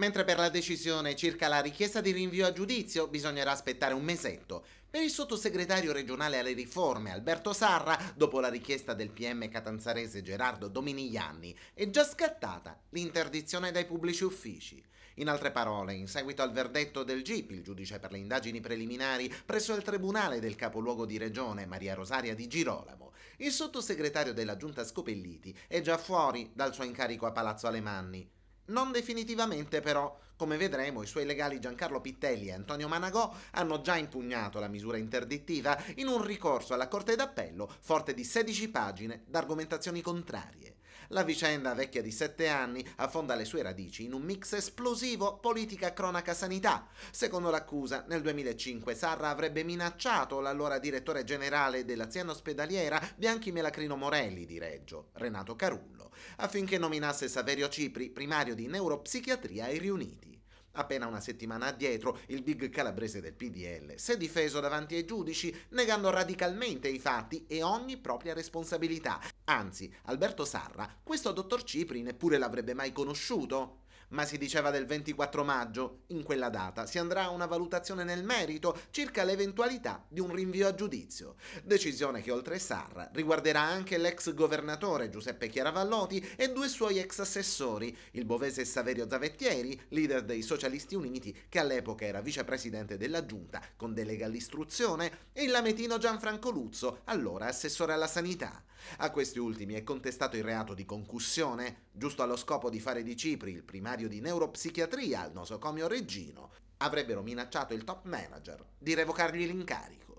mentre per la decisione circa la richiesta di rinvio a giudizio bisognerà aspettare un mesetto. Per il sottosegretario regionale alle riforme Alberto Sarra, dopo la richiesta del PM catanzarese Gerardo Dominigliani, è già scattata l'interdizione dai pubblici uffici. In altre parole, in seguito al verdetto del GIP, il giudice per le indagini preliminari presso il Tribunale del capoluogo di regione Maria Rosaria di Girolamo, il sottosegretario della Giunta Scopelliti è già fuori dal suo incarico a Palazzo Alemanni non definitivamente però, come vedremo, i suoi legali Giancarlo Pittelli e Antonio Managò hanno già impugnato la misura interdittiva in un ricorso alla Corte d'Appello forte di 16 pagine d'argomentazioni contrarie. La vicenda vecchia di 7 anni affonda le sue radici in un mix esplosivo politica-cronaca-sanità. Secondo l'accusa, nel 2005 Sarra avrebbe minacciato l'allora direttore generale dell'azienda ospedaliera Bianchi Melacrino Morelli di Reggio, Renato Carullo, affinché nominasse Saverio Cipri primario di neuropsichiatria ai riuniti. Appena una settimana addietro, il big calabrese del PDL si è difeso davanti ai giudici, negando radicalmente i fatti e ogni propria responsabilità. Anzi, Alberto Sarra, questo dottor Cipri neppure l'avrebbe mai conosciuto ma si diceva del 24 maggio, in quella data si andrà a una valutazione nel merito circa l'eventualità di un rinvio a giudizio, decisione che oltre Sarra riguarderà anche l'ex governatore Giuseppe Chiaravallotti e due suoi ex assessori, il bovese Saverio Zavettieri, leader dei Socialisti Uniti che all'epoca era vicepresidente della Giunta con delega all'istruzione, e il lametino Gianfranco Luzzo, allora assessore alla sanità. A questi ultimi è contestato il reato di concussione, giusto allo scopo di fare di Cipri il primario di neuropsichiatria al nosocomio Reggino, avrebbero minacciato il top manager di revocargli l'incarico.